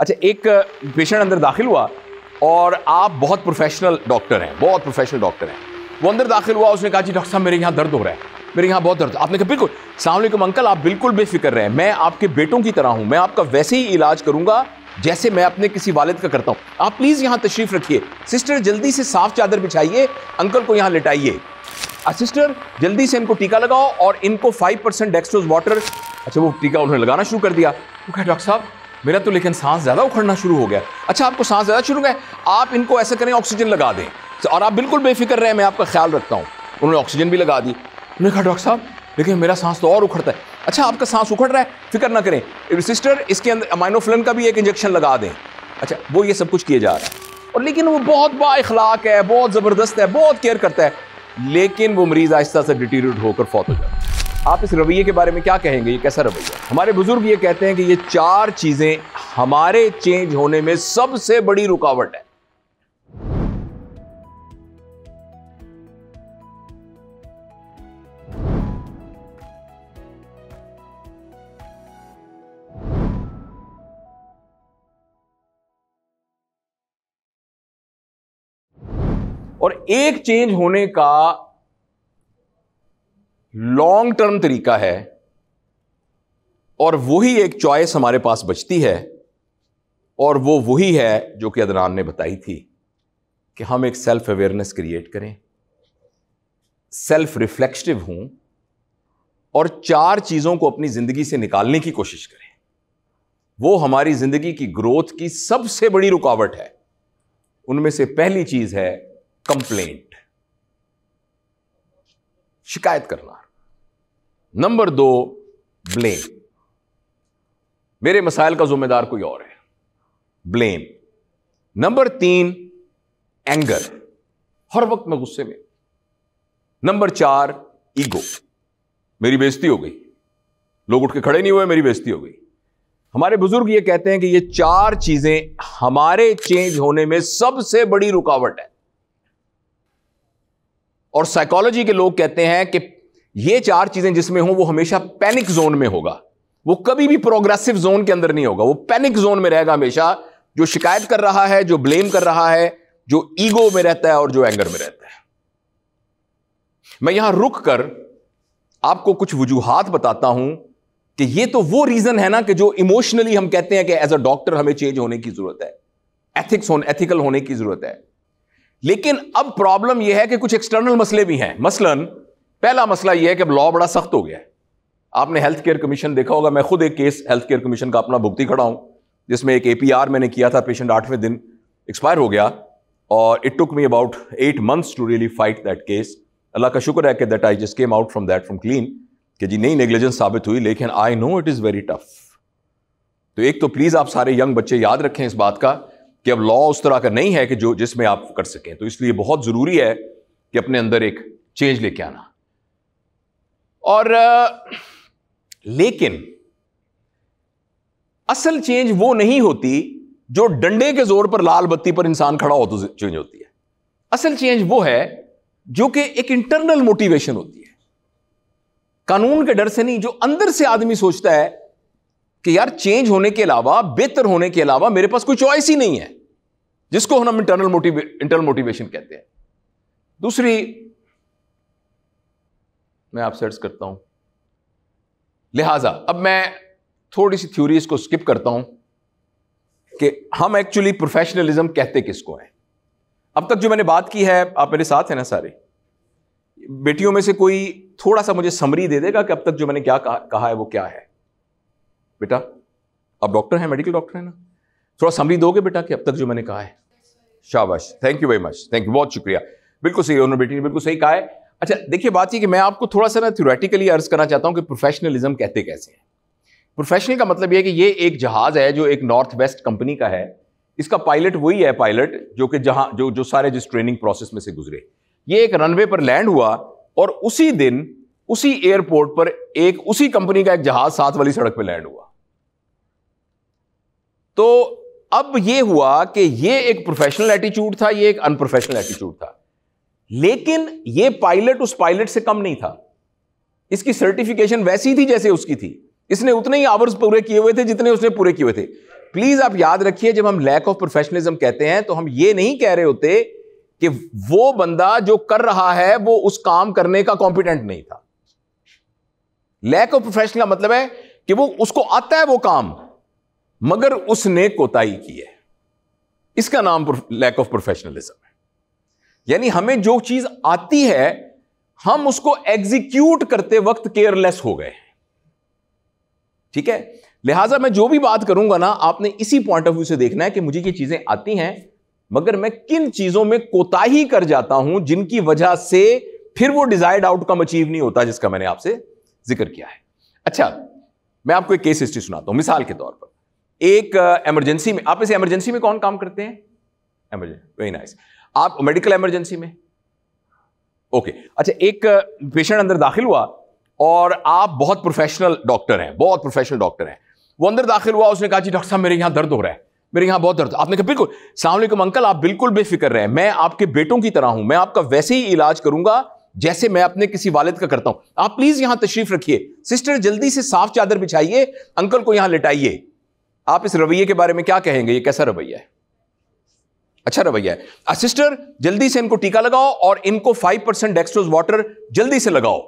अच्छा एक पेशेंट अंदर दाखिल हुआ और आप बहुत प्रोफेशनल डॉक्टर हैं बहुत प्रोफेशनल डॉक्टर हैं वो अंदर दाखिल हुआ उसने कहा जी डॉक्टर साहब मेरे यहाँ दर्द हो रहा है मेरे यहाँ बहुत दर्द आपने कहा बिल्कुल सलामकुम अंकल आप बिल्कुल बेफिक्र हैं मैं आपके बेटों की तरह हूँ मैं आपका वैसे ही इलाज करूँगा जैसे मैं अपने किसी वालिद का करता हूँ आप प्लीज़ यहाँ तशरीफ़ रखिए सिस्टर जल्दी से साफ चादर बिछाइए अंकल को यहाँ लिटाइए सिस्टर जल्दी से इनको टीका लगाओ और इनको फाइव परसेंट डेक्सोज वाटर अच्छा वो टीका उन्होंने लगाना शुरू कर दिया डॉक्टर साहब मेरा तो लेकिन सांस ज़्यादा उखड़ना शुरू हो गया अच्छा आपको सांस ज़्यादा शुरू गए आप इनको ऐसा करें ऑक्सीजन लगा दें तो और आप बिल्कुल बेफिक्र रहें मैं आपका ख्याल रखता हूँ उन्होंने ऑक्सीजन भी लगा दी उन्होंने कहा डॉक्टर साहब लेकिन मेरा सांस तो और उखड़ता है अच्छा आपका सांस उखड़ रहा है फिक्र ना करें सिस्टर इसके अंदर अमाइनोफिलन का भी एक इंजेक्शन लगा दें अच्छा वो ये सब कुछ किया जा रहा है और लेकिन वो बहुत बाखलाक है बहुत ज़बरदस्त है बहुत केयर करता है लेकिन वो मरीज़ आहिस्ता से डिटीरियट होकर फौत हो जाता है आप इस रवैये के बारे में क्या कहेंगे ये कैसा रवैया हमारे बुजुर्ग ये कहते हैं कि ये चार चीजें हमारे चेंज होने में सबसे बड़ी रुकावट है और एक चेंज होने का लॉन्ग टर्म तरीका है और वही एक चॉइस हमारे पास बचती है और वो वही है जो कि अदनान ने बताई थी कि हम एक सेल्फ अवेयरनेस क्रिएट करें सेल्फ रिफ्लेक्टिव हों और चार चीज़ों को अपनी ज़िंदगी से निकालने की कोशिश करें वो हमारी ज़िंदगी की ग्रोथ की सबसे बड़ी रुकावट है उनमें से पहली चीज़ है कंप्लेंट शिकायत करना नंबर दो ब्लेम मेरे मसाइल का जिम्मेदार कोई और है ब्लेम नंबर तीन एंगर हर वक्त मैं गुस्से में नंबर चार ईगो मेरी बेइज्जती हो गई लोग उठ के खड़े नहीं हुए मेरी बेइज्जती हो गई हमारे बुजुर्ग ये कहते हैं कि ये चार चीजें हमारे चेंज होने में सबसे बड़ी रुकावट है और साइकोलॉजी के लोग कहते हैं कि ये चार चीजें जिसमें हो वो हमेशा पैनिक जोन में होगा वो कभी भी प्रोग्रेसिव जोन के अंदर नहीं होगा वो पैनिक जोन में रहेगा हमेशा जो शिकायत कर रहा है जो ब्लेम कर रहा है जो ईगो में रहता है और जो एंगर में रहता है मैं यहां रुक कर आपको कुछ वजूहत बताता हूं कि ये तो वो रीजन है ना कि जो इमोशनली हम कहते हैं कि एज अ डॉक्टर हमें चेंज होने की जरूरत है एथिक्स होने एथिकल होने की जरूरत है लेकिन अब प्रॉब्लम यह है कि कुछ एक्सटर्नल मसले भी हैं मसलन पहला मसला यह है कि अब लॉ बड़ा सख्त हो गया है आपने हेल्थ केयर कमीशन देखा होगा मैं खुद एक केस हेल्थ केयर कमीशन का अपना भुगती खड़ा हूं जिसमें एक एपीआर मैंने किया था पेशेंट आठवें दिन एक्सपायर हो गया और it took me about eight months to really fight that case Allah का शुक्र है कि that I just came out from that from clean कि जी नई नेग्लिजेंस साबित हुई लेकिन I know it is very tough तो एक तो प्लीज़ आप सारे यंग बच्चे याद रखें इस बात का कि अब लॉ उस तरह का नहीं है कि जो जिसमें आप कर सकें तो इसलिए बहुत ज़रूरी है कि अपने अंदर एक चेंज लेके आना और लेकिन असल चेंज वो नहीं होती जो डंडे के जोर पर लाल बत्ती पर इंसान खड़ा हो तो चेंज होती है असल चेंज वो है जो कि एक इंटरनल मोटिवेशन होती है कानून के डर से नहीं जो अंदर से आदमी सोचता है कि यार चेंज होने के अलावा बेहतर होने के अलावा मेरे पास कोई चॉइस ही नहीं है जिसको हम इंटरनल मोटिवे इंटरनल मोटिवेशन कहते हैं दूसरी मैं आप सर्च करता हूं लिहाजा अब मैं थोड़ी सी थ्योरी इसको स्किप करता हूं कि हम एक्चुअली प्रोफेशनलिज्म कहते किसको हैं अब तक जो मैंने बात की है आप मेरे साथ हैं ना सारे बेटियों में से कोई थोड़ा सा मुझे समरी दे देगा कि अब तक जो मैंने क्या कहा, कहा है वो क्या है बेटा आप डॉक्टर हैं मेडिकल डॉक्टर हैं ना थोड़ा समरी दोगे बेटा कि अब तक जो मैंने कहा है शाबाश thank you very much thank you बहुत शुक्रिया बिल्कुल सही उन्होंने बेटी ने बिल्कुल सही कहा है अच्छा देखिए बात यह कि मैं आपको थोड़ा सा ना थ्योरेटिकली अर्ज करना चाहता हूँ कि प्रोफेशनलिज्म कहते कैसे हैं प्रोफेशनल का मतलब यह कि ये एक जहाज़ है जो एक नॉर्थ वेस्ट कंपनी का है इसका पायलट वही है पायलट जो कि जहाँ जो जो सारे जिस ट्रेनिंग प्रोसेस में से गुजरे ये एक रनवे पर लैंड हुआ और उसी दिन उसी एयरपोर्ट पर एक उसी कंपनी का एक जहाज साथ वाली सड़क पर लैंड हुआ तो अब यह हुआ कि यह एक प्रोफेशनल एटीट्यूड था यह एक अनप्रोफेशनल एटीट्यूड था लेकिन यह पायलट उस पायलट से कम नहीं था इसकी सर्टिफिकेशन वैसी थी जैसे उसकी थी इसने उतने ही आवर्स पूरे किए हुए थे जितने उसने पूरे किए हुए थे प्लीज आप याद रखिए जब हम लैक ऑफ प्रोफेशनलिज्म कहते हैं तो हम ये नहीं कह रहे होते कि वो बंदा जो कर रहा है वो उस काम करने का कॉम्पिटेंट नहीं था लैक ऑफ प्रोफेशनल का मतलब है कि वो उसको आता है वो काम मगर उसने कोताही की है इसका नाम लैक ऑफ प्रोफेशनलिज्म है यानी हमें जो चीज आती है हम उसको एग्जीक्यूट करते वक्त केयरलेस हो गए ठीक है लिहाजा मैं जो भी बात करूंगा ना आपने इसी पॉइंट ऑफ व्यू से देखना है कि मुझे ये चीजें आती हैं मगर मैं किन चीजों में कोताही कर जाता हूं जिनकी वजह से फिर वो डिजायर्ड आउटकम अचीव नहीं होता जिसका मैंने आपसे जिक्र किया है अच्छा मैं आपको एक केस हिस्ट्री सुनाता हूं मिसाल के तौर पर एक इमरजेंसी में आप इसे इमरजेंसी में कौन काम करते हैं एमरजेंसी वेरी नाइस आप मेडिकल इमरजेंसी में ओके अच्छा एक पेशेंट uh, अंदर दाखिल हुआ और आप बहुत प्रोफेशनल डॉक्टर हैं बहुत प्रोफेशनल डॉक्टर हैं वो अंदर दाखिल हुआ उसने कहा जी डॉक्टर साहब मेरे यहाँ दर्द हो रहा है मेरे यहाँ बहुत दर्द आपने कहा बिल्कुल सलामकुम अंकल आप बिल्कुल बेफिक्र रहे मैं आपके बेटों की तरह हूं मैं आपका वैसे ही इलाज करूंगा जैसे मैं अपने किसी वालिद का करता हूँ आप प्लीज यहाँ तशरीफ रखिए सिस्टर जल्दी से साफ चादर बिछाइए अंकल को यहाँ लिटाइए आप इस रवैये के बारे में क्या कहेंगे ये कैसा रवैया है अच्छा रवैया है सिस्टर जल्दी से इनको टीका लगाओ और इनको फाइव परसेंट डेक्सट्रोज वाटर जल्दी से लगाओ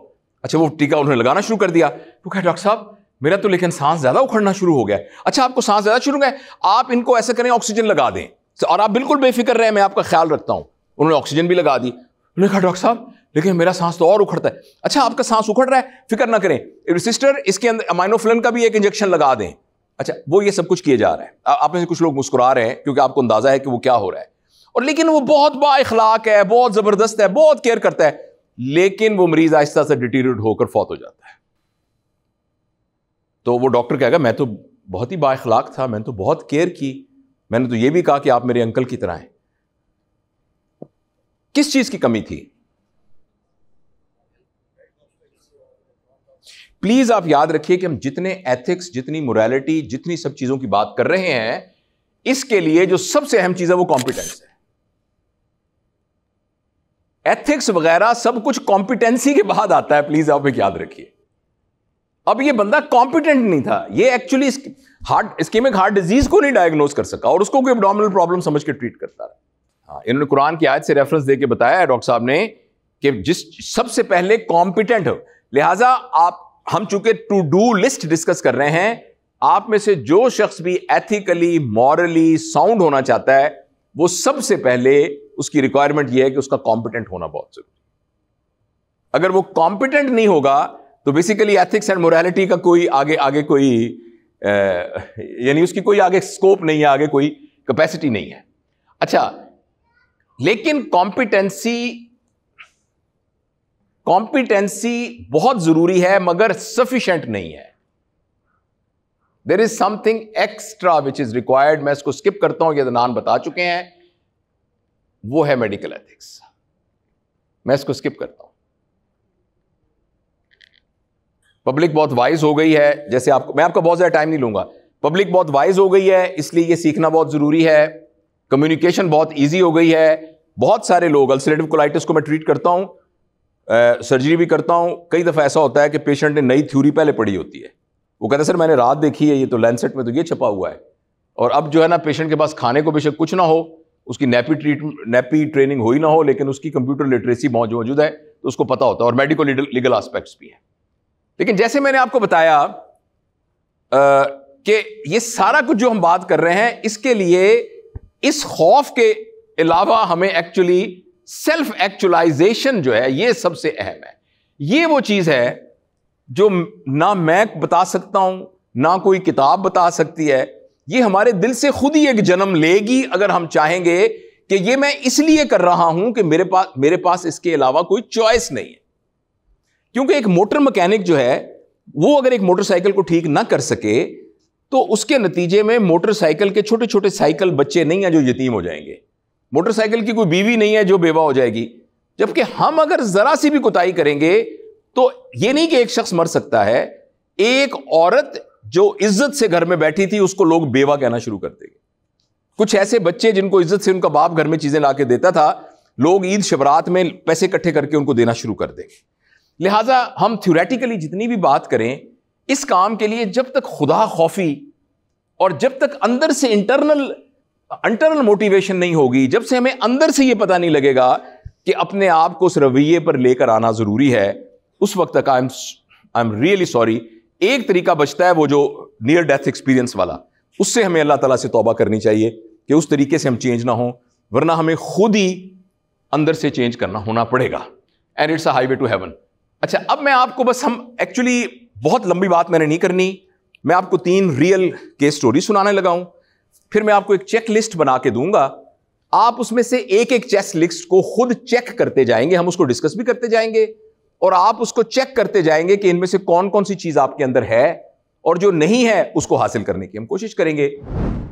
अच्छा वो टीका उन्होंने लगाना शुरू कर दिया तो कहा डॉक्टर साहब मेरा तो लेकिन सांस ज़्यादा उखड़ना शुरू हो गया अच्छा आपको सांस ज़्यादा शुरू हो गया आप इनको ऐसा करें ऑक्सीजन लगा दें तो, और आप बिल्कुल बेफिक्र रहे मैं आपका ख्याल रखता हूँ उन्होंने ऑक्सीजन भी लगा दी उन्होंने कहा डॉक्टर साहब लेकिन मेरा सांस तो और उखड़ता है अच्छा आपका सांस उखड़ रहा है फिक्र ना करें सिस्टर इसके अंदर अमाइनोफिलन का भी एक इंजेक्शन लगा दें अच्छा वो ये सब कुछ किए जा रहे हैं आप में से कुछ लोग मुस्कुरा रहे हैं क्योंकि आपको अंदाजा है कि वो क्या हो रहा है और लेकिन वो बहुत बाखलाक है बहुत ज़बरदस्त है बहुत केयर करता है लेकिन वो मरीज आहिस्ता से डिटीरियट होकर फौत हो जाता है तो वो डॉक्टर कहेगा मैं तो बहुत ही बाखलाक था मैंने तो बहुत केयर की मैंने तो ये भी कहा कि आप मेरे अंकल की तरह हैं किस चीज़ की कमी थी प्लीज आप याद रखिए कि हम जितने एथिक्स जितनी मोरालिटी जितनी सब चीजों की बात कर रहे हैं इसके लिए जो सबसे अहम चीज है वो कॉम्पिटेंस है एथिक्स वगैरह सब कुछ कॉम्पिटेंसी के बाद आता है प्लीज आप एक याद रखिए अब ये बंदा कॉम्पिटेंट नहीं था ये actually heart ischemic heart disease को नहीं डायग्नोज कर सका और उसको कोई एबडोमिनल प्रॉब्लम समझ के ट्रीट करता रहा हाँ इन्होंने कुरान की आयत से रेफरेंस देके बताया डॉक्टर साहब ने कि जिस सबसे पहले कॉम्पिटेंट लिहाजा आप हम चूंकि टू डू लिस्ट डिस्कस कर रहे हैं आप में से जो शख्स भी एथिकली मॉरली साउंड होना चाहता है वो सबसे पहले उसकी रिक्वायरमेंट यह है कि उसका कॉम्पिटेंट होना बहुत जरूरी अगर वो कॉम्पिटेंट नहीं होगा तो बेसिकली एथिक्स एंड मोरालिटी का कोई आगे आगे कोई यानी उसकी कोई आगे स्कोप नहीं है आगे कोई कैपेसिटी नहीं है अच्छा लेकिन कॉम्पिटेंसी कॉम्पिटेंसी बहुत जरूरी है मगर सफिशेंट नहीं है there is something extra which is required मैं इसको स्किप करता हूं ये नान बता चुके हैं वो है मेडिकल एथिक्स मैं इसको स्किप करता हूं पब्लिक बहुत वाइज हो गई है जैसे आपको मैं आपका बहुत ज़्यादा टाइम नहीं लूंगा पब्लिक बहुत वाइज हो गई है इसलिए ये सीखना बहुत ज़रूरी है कम्युनिकेशन बहुत ईजी हो गई है बहुत सारे लोग अल्सरेटिव कोलाइटिस को मैं ट्रीट करता हूं सर्जरी भी करता हूँ कई दफ़ा ऐसा होता है कि पेशेंट ने नई थ्योरी पहले पढ़ी होती है वो कहता है सर मैंने रात देखी है ये तो लैंडसेट में तो ये छपा हुआ है और अब जो है ना पेशेंट के पास खाने को बेशक कुछ ना हो उसकी नैपी ट्रीट नैपी ट्रेनिंग हुई ना हो लेकिन उसकी कंप्यूटर लिटरेसी मौजूद है तो उसको पता होता है और मेडिकल लीगल आस्पेक्ट्स भी हैं लेकिन जैसे मैंने आपको बताया कि ये सारा कुछ जो हम बात कर रहे हैं इसके लिए इस खौफ के अलावा हमें एक्चुअली सेल्फ एक्चुअलाइजेशन जो है ये सबसे अहम है ये वो चीज़ है जो ना मैं बता सकता हूँ ना कोई किताब बता सकती है ये हमारे दिल से खुद ही एक जन्म लेगी अगर हम चाहेंगे कि ये मैं इसलिए कर रहा हूं कि मेरे पास मेरे पास इसके अलावा कोई चॉइस नहीं है क्योंकि एक मोटर मैकेनिक जो है वो अगर एक मोटरसाइकिल को ठीक ना कर सके तो उसके नतीजे में मोटरसाइकिल के छोटे छोटे साइकिल बच्चे नहीं हैं जो यतीम हो जाएंगे मोटरसाइकिल की कोई बीवी नहीं है जो बेवा हो जाएगी जबकि हम अगर जरा सी भी कोताही करेंगे तो ये नहीं कि एक शख्स मर सकता है एक औरत जो इज्जत से घर में बैठी थी उसको लोग बेवा कहना शुरू कर देंगे कुछ ऐसे बच्चे जिनको इज्जत से उनका बाप घर में चीजें ला के देता था लोग ईद शबरात में पैसे इकट्ठे करके उनको देना शुरू कर देंगे लिहाजा हम थ्योरेटिकली जितनी भी बात करें इस काम के लिए जब तक खुदा खौफी और जब तक अंदर से इंटरनल इंटरनल मोटिवेशन नहीं होगी जब से हमें अंदर से ये पता नहीं लगेगा कि अपने आप को उस रवैये पर लेकर आना ज़रूरी है उस वक्त तक I am I am really sorry एक तरीका बचता है वो जो नियर डेथ एक्सपीरियंस वाला उससे हमें अल्लाह तला से तौबा करनी चाहिए कि उस तरीके से हम चेंज ना हो वरना हमें खुद ही अंदर से चेंज करना होना पड़ेगा and it's a highway to heaven अच्छा अब मैं आपको बस हम एक्चुअली बहुत लंबी बात मैंने नहीं करनी मैं आपको तीन रियल केस स्टोरी सुनाने लगा हूँ फिर मैं आपको एक चेक लिस्ट बना के दूंगा आप उसमें से एक एक चेस लिस्ट को खुद चेक करते जाएंगे हम उसको डिस्कस भी करते जाएंगे और आप उसको चेक करते जाएंगे कि इनमें से कौन कौन सी चीज आपके अंदर है और जो नहीं है उसको हासिल करने की हम कोशिश करेंगे